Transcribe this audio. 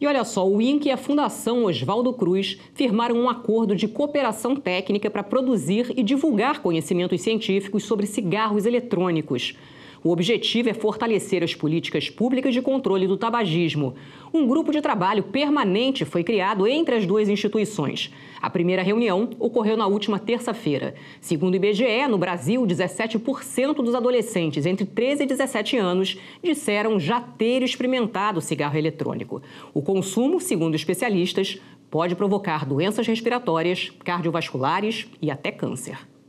E olha só, o Inc e a Fundação Oswaldo Cruz firmaram um acordo de cooperação técnica para produzir e divulgar conhecimentos científicos sobre cigarros eletrônicos. O objetivo é fortalecer as políticas públicas de controle do tabagismo. Um grupo de trabalho permanente foi criado entre as duas instituições. A primeira reunião ocorreu na última terça-feira. Segundo o IBGE, no Brasil, 17% dos adolescentes entre 13 e 17 anos disseram já ter experimentado cigarro eletrônico. O consumo, segundo especialistas, pode provocar doenças respiratórias, cardiovasculares e até câncer.